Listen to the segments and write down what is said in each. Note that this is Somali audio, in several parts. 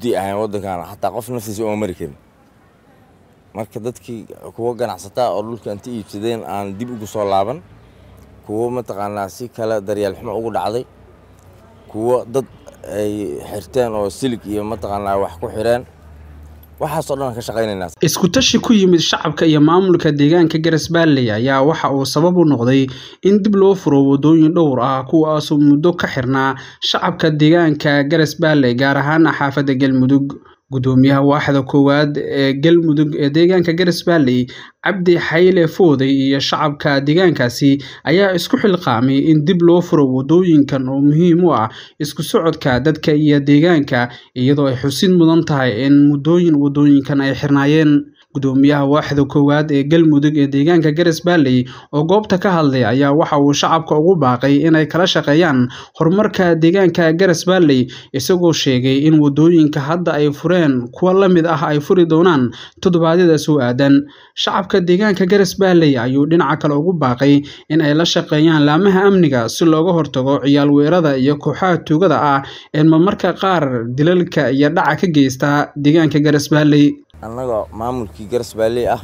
mugdi ahayn waddankan xataa ah. qof naftiisa uma mari karin marka dadkii kuwo ganacsataa oo dhulka inta iibsadeen aan dib ugu soo laaban kuwo mataqaanaa si kale daryaal xumo ugu dhacday kuwo dad ay xirteen oo silig iyo mataqaanaa wax ku xireen waxaasoo dhan ka shaqaynaynaa iskutashi ku yimid shacabka iyo maamulka deegaanka garasbaalley ayaa waxa uu sabab u noqday in dib loo furo wadooyin dhowr ah kuwaasuu muddo ka xirnaa shacabka deegaanka garasbaalley gaar ahaana xaafadda galmudug gudoomiyaha waaxda koowaad ee galmudug ee deegaanka garas baaley cabdi xayle fooday iyo shacabka deegaankaasi ayaa isku xilqaamay in dib loo furo wadooyinkan oo muhiim u ah isku socodka dadka iyo deegaanka iyadoo ay xusid mudan tahay in muddooyin wadooyinkan ay xirnaayeen gudoomiyaha waaxda koowaad ee galmudug ee deegaanka garas baalley oo goobta ka hadlay ayaa waxa uu shacabka ugu baaqay inay kala shaqeeyaan horumarka deegaanka garas baalley isagoo sheegay in wadooyinka hadda ay fureen kuwa la mid ah ay furi doonaan toddobaadyada soo aadan shacabka deegaanka garas baalley ayuu dhinaca kale ugu baaqay in ay la shaqeeyaan laamaha amniga si looga hortago ciyaal weerada iyo kooxaha tuugada ah ee mamarka qaar dilalka iyo dhaca ka geysta deegaanka garas baalley annagoo maamulkii garasbaalley ah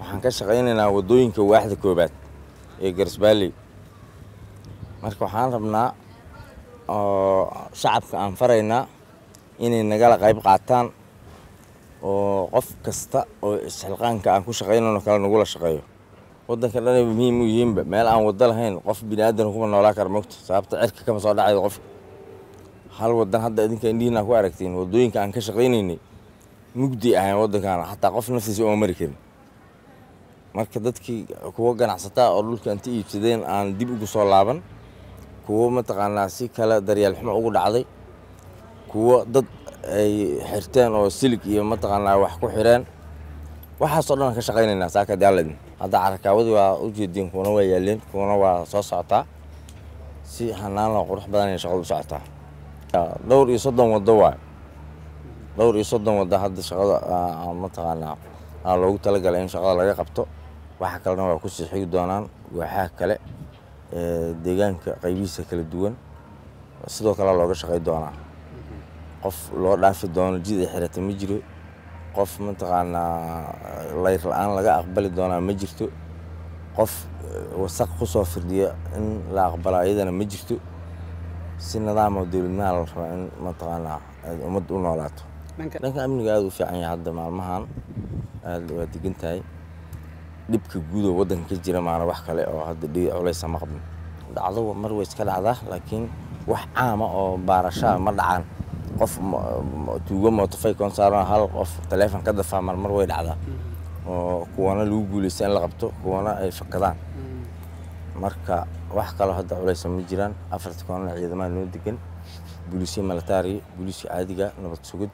waxaan ka shaqaynaynaa wadooyinka waaxda koobaad ee garasbaalley marka waxaan rabnaa oo shacabka aan faraynaa inay nagala qayb qaataan oo qof kasta oo isxilqaanka aan ku shaqaynano kale nagula shaqeeyo waddanka dhanay muhiim u yihiinba meel aan waddo lahayn qof biniaadan kuma noolaa kara mogta sababta cirka kama soo dhacayo qofka hal waddan hadda idinka indhihiin aa ku aragtiin waddooyinka aan ka shaqaynaynay mugdi ahayn waddankaana xataa qof naftiisa uma mari karin marka dadkii kuwo ganacsataa oo dhulka inta iibsadeen aan dib ugu soo laaban kuwo mataqaanaa si kale daryaal xumo ugu dhacday kuwo dad ay xirteen oo silig iyo mataqaanaa wax ku xireen waxaasoo dhan ka shaqaynaynaa saaka daaladin hadda carakaawadi waa u jeediin waa yaaleen kuwana waa soo socotaa si hanaanla qurux badanay shaqadu u socotaa dhowr iyo soddon waddo waay dhowr iyo soddon wadda hadda shaqada ah, mataqaanaa ah, loogu talagalay in shaqada laga qabto waxa kalena waa ku siixigi doonaan waaxaha kale eh, deegaanka qaybihiisa kala duwan sidoo kale looga shaqay doonaa qof loo dhaafi doono jid ay xirata ma jiro qof mataqaanaa layr la-aan laga aqbali doonaa ma jirto qof eh, wasaq kusoo soo in la aqbala iyadana ma jirto si nidaamo dowladnaa la rabaa in mataqaanaa aad ummadda u noolaato dhanka amniga aada u fiican yahay hadda maalmahan aada waa degan tahay dhibka guud oo waddanka ka jira maana wax kale oo hadda culeysa ma qabno dhacdo mar way iska dhacdaa laakiin wax caama ah oo baarashaa ma dhacaan qof tuugo mootofaykoon saarana hal qof taleefon ka dafaa mar way dhacdaa oo kuwana lagu guuleysta in la qabto kuwana ay fakadaan marka wax kaloo hadda culeysa ma jiraan afarta koonana ciidamaha noo degan booliisya militari booliiska caadiga nabad sugid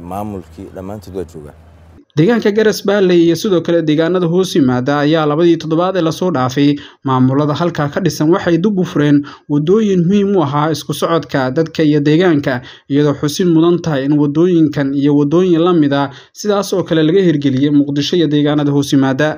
maamulkii dhammaantood waa joogaan deegaanka garas baalley iyo sidoo kale deegaanada hoos yimaada ayaa labadii toddobaad ee lasoo dhaafay maamulada halkaa ka dhisan waxay dub u fureen wadooyin muhiim u ahaa isku socodka dadka iyo deegaanka iyadoo xusin mudan tahay in wadooyinkan iyo wadooyin la mida sidaas oo kale laga hirgeliyay muqdisho iyo deegaanada hoos yimaada